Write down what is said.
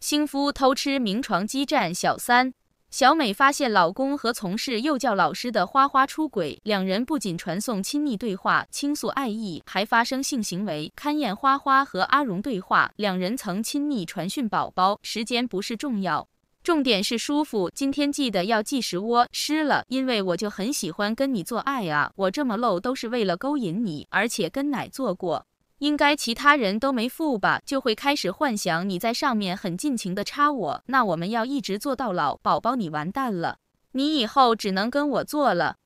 新夫偷吃明床激战小三小美发现老公和从事幼教老师的花花出轨，两人不仅传送亲密对话、倾诉爱意，还发生性行为。勘验花花和阿荣对话，两人曾亲密传讯宝宝，时间不是重要，重点是舒服。今天记得要计时窝湿了，因为我就很喜欢跟你做爱啊！我这么露都是为了勾引你，而且跟奶做过。应该其他人都没付吧，就会开始幻想你在上面很尽情的插我，那我们要一直做到老，宝宝你完蛋了，你以后只能跟我做了。